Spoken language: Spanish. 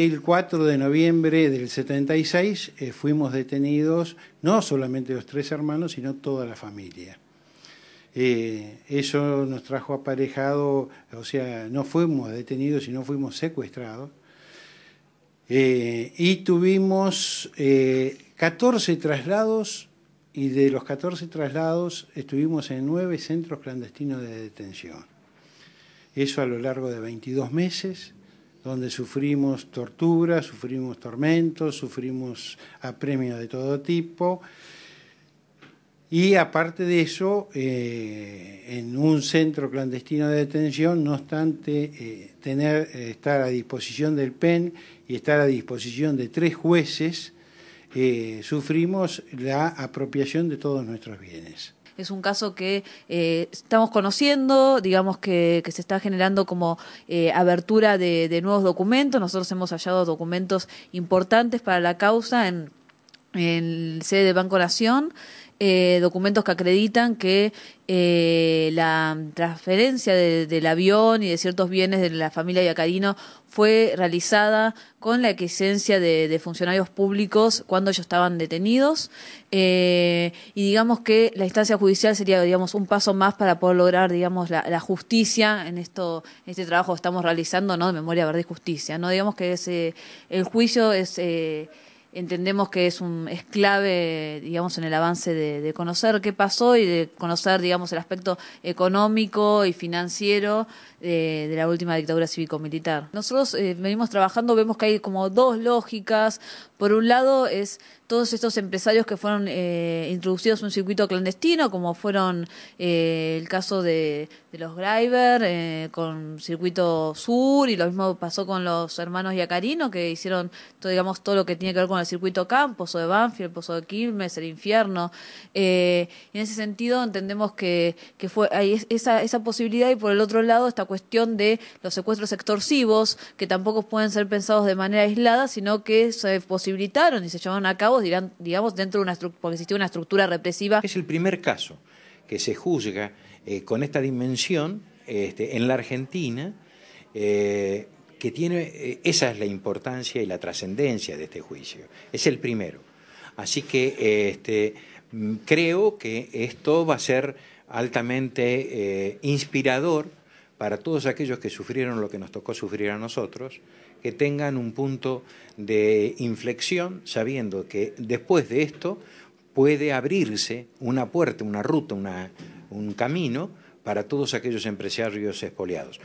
El 4 de noviembre del 76 eh, fuimos detenidos no solamente los tres hermanos, sino toda la familia. Eh, eso nos trajo aparejado, o sea, no fuimos detenidos, sino fuimos secuestrados. Eh, y tuvimos 14 traslados y de los 14 traslados estuvimos en nueve centros clandestinos de detención. Eso a lo largo de 22 meses donde sufrimos torturas, sufrimos tormentos, sufrimos apremios de todo tipo. Y aparte de eso, eh, en un centro clandestino de detención, no obstante eh, tener, eh, estar a disposición del PEN y estar a disposición de tres jueces, sufrimos la apropiación de todos nuestros bienes es un caso que eh, estamos conociendo, digamos que, se está generando como eh, abertura de, nuevos documentos. Nosotros hemos hallado documentos importantes para la causa en el sede de Banco Nación, eh, documentos que acreditan que la transferencia del avión y de ciertos bienes de la familia yacadino fue realizada con la existencia de, funcionarios públicos cuando ellos estaban detenidos y digamos que la instancia judicial sería, digamos, un paso más para poder lograr, digamos, la, justicia en esto, este trabajo que estamos realizando, ¿no? De memoria, verdad y justicia, ¿no? Digamos que ese el juicio es... Eh, entendemos que es un es clave digamos en el avance de, conocer qué pasó y de conocer digamos el aspecto económico y financiero eh, de, la última dictadura cívico-militar nosotros eh, venimos trabajando vemos que hay como dos lógicas por un lado es todos estos empresarios que fueron eh, introducidos en un circuito clandestino como fueron el caso de, los Greiber con circuito sur y lo mismo pasó con los hermanos Yacarino que hicieron todo, digamos todo lo que tiene que ver con el circuito Campos pozo de Banfield, Pozo de Quilmes, el infierno. Eh, en ese sentido entendemos que, fue hay esa, esa posibilidad y por el otro lado esta cuestión de los secuestros extorsivos que tampoco pueden ser pensados de manera aislada, sino que se posibilitaron y se llevaron a cabo, dirán, digamos, dentro de una estructura, porque existía una estructura represiva. Es el primer caso que se juzga eh, con esta dimensión este, en la Argentina. Eh, que tiene, eh, esa es la importancia y la trascendencia de este juicio. Es el primero. Así que eh, este, mm, creo que esto va a ser altamente eh, inspirador para todos aquellos que sufrieron lo que nos tocó sufrir a nosotros, que tengan un punto de inflexión sabiendo que después de esto puede abrirse una puerta, una ruta, un camino para todos aquellos empresarios expoliados.